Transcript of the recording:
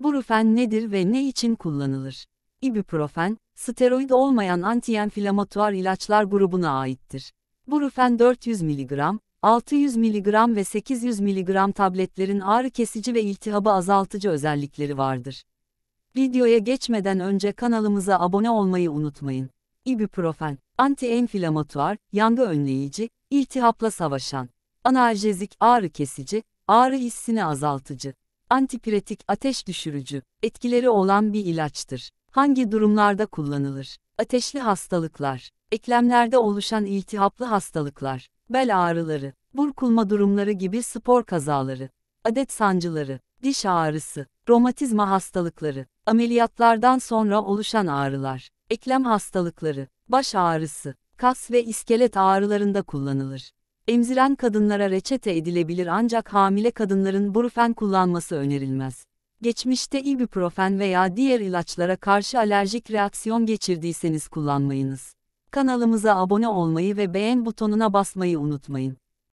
Burufen nedir ve ne için kullanılır? İbuprofen, steroid olmayan antienflamatuar ilaçlar grubuna aittir. Burufen 400 mg, 600 mg ve 800 mg tabletlerin ağrı kesici ve iltihabı azaltıcı özellikleri vardır. Videoya geçmeden önce kanalımıza abone olmayı unutmayın. İbuprofen, antienflamatuar, yangı önleyici, iltihapla savaşan, analjezik ağrı kesici, ağrı hissini azaltıcı. Antipiretik ateş düşürücü etkileri olan bir ilaçtır. Hangi durumlarda kullanılır? Ateşli hastalıklar, eklemlerde oluşan iltihaplı hastalıklar, bel ağrıları, burkulma durumları gibi spor kazaları, adet sancıları, diş ağrısı, romatizma hastalıkları, ameliyatlardan sonra oluşan ağrılar, eklem hastalıkları, baş ağrısı, kas ve iskelet ağrılarında kullanılır. Emziren kadınlara reçete edilebilir ancak hamile kadınların brufen kullanması önerilmez. Geçmişte ibuprofen veya diğer ilaçlara karşı alerjik reaksiyon geçirdiyseniz kullanmayınız. Kanalımıza abone olmayı ve beğen butonuna basmayı unutmayın.